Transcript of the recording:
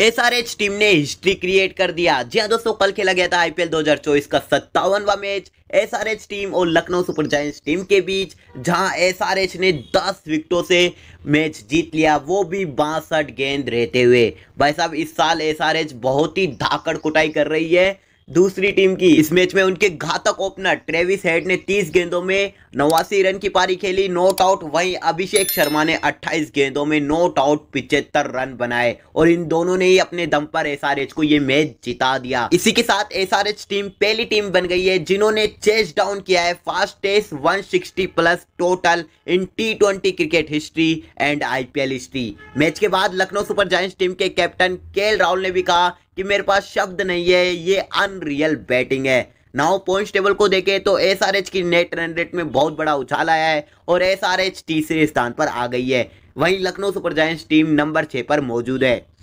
SRH team ने history create कर दिया जी हाँ दोस्तों कल खेला गया था आईपीएल 2024 का सत्तावनवा मैच एसआरएच टीम और लखनऊ सुपर जायंट्स टीम के बीच जहां एसआरएच ने 10 विकेटों से मैच जीत लिया वो भी बासठ गेंद रहते हुए भाई साहब इस साल एसआरएच बहुत ही धाकड़ कुटाई कर रही है दूसरी टीम की इस मैच में उनके घातक ओपनर ट्रेविस हेड ने 30 गेंदों में नवासी रन की पारी खेली नॉट आउट वहीं अभिषेक शर्मा ने 28 गेंदों में नॉट आउट पिछहत्तर रन बनाए और इन दोनों ने ही अपने दम पर एसआरएच को ये मैच जिता दिया इसी के साथ एसआरएच टीम पहली टीम बन गई है जिन्होंने चेस डाउन किया है fastest one plus total in T cricket history and IPL history match के बाद लखनऊ सुपर जॉय टीम के कैप्टन के राहुल ने भी कहा कि मेरे पास शब्द नहीं है ये अनरियल बैटिंग है नाउ पॉइंट्स टेबल को देखें तो एस आर एच की नेट रन रेट में बहुत बड़ा उछाल आया है और एस आर एच तीसरे स्थान पर आ गई है वहीं Lucknow super giants team number छः पर मौजूद है